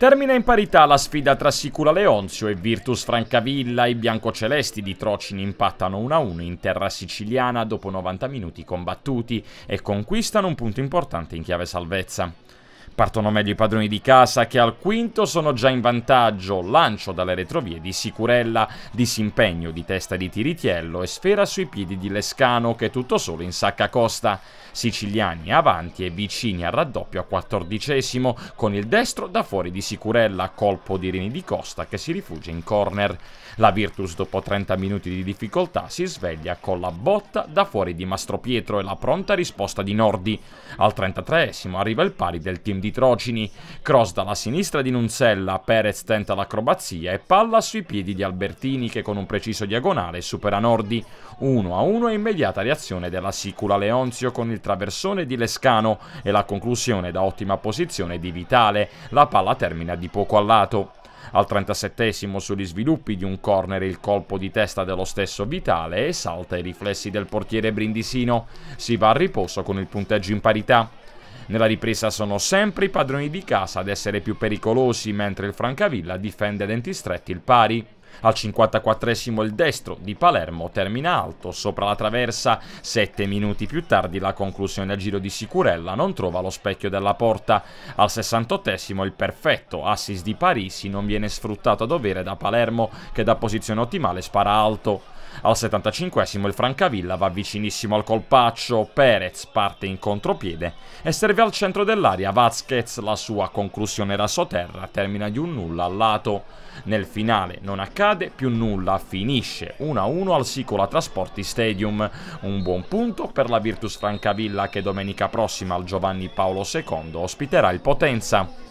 Termina in parità la sfida tra Sicura Leonzio e Virtus Francavilla. I biancocelesti di Trocini impattano 1-1 in terra siciliana dopo 90 minuti combattuti e conquistano un punto importante in chiave salvezza. Partono meglio i padroni di casa che al quinto sono già in vantaggio, lancio dalle retrovie di Sicurella, disimpegno di testa di Tiritiello e sfera sui piedi di Lescano che tutto solo in sacca Costa. Siciliani avanti e vicini al raddoppio a quattordicesimo con il destro da fuori di Sicurella, colpo di Rini di Costa che si rifugia in corner. La Virtus dopo 30 minuti di difficoltà si sveglia con la botta da fuori di Mastro Pietro e la pronta risposta di Nordi. Al 33 arriva il pari del team di Pietrocini, cross dalla sinistra di Nunzella, Perez tenta l'acrobazia e palla sui piedi di Albertini che con un preciso diagonale supera Nordi. 1-1 e immediata reazione della Sicula Leonzio con il traversone di Lescano e la conclusione da ottima posizione di Vitale. La palla termina di poco a lato. Al 37 sugli sviluppi di un corner il colpo di testa dello stesso Vitale e salta i riflessi del portiere brindisino. Si va a riposo con il punteggio in parità. Nella ripresa sono sempre i padroni di casa ad essere più pericolosi, mentre il Francavilla difende a denti stretti il pari. Al 54esimo il destro di Palermo termina alto sopra la traversa. Sette minuti più tardi la conclusione al giro di Sicurella non trova lo specchio della porta. Al 68esimo il perfetto assist di Parisi non viene sfruttato a dovere da Palermo che da posizione ottimale spara alto. Al 75 il Francavilla va vicinissimo al colpaccio, Perez parte in contropiede e serve al centro dell'aria Vazquez, la sua conclusione era sotterra, termina di un nulla al lato. Nel finale non accade più nulla, finisce 1-1 al Sicola Trasporti Stadium, un buon punto per la Virtus Francavilla che domenica prossima al Giovanni Paolo II ospiterà il Potenza.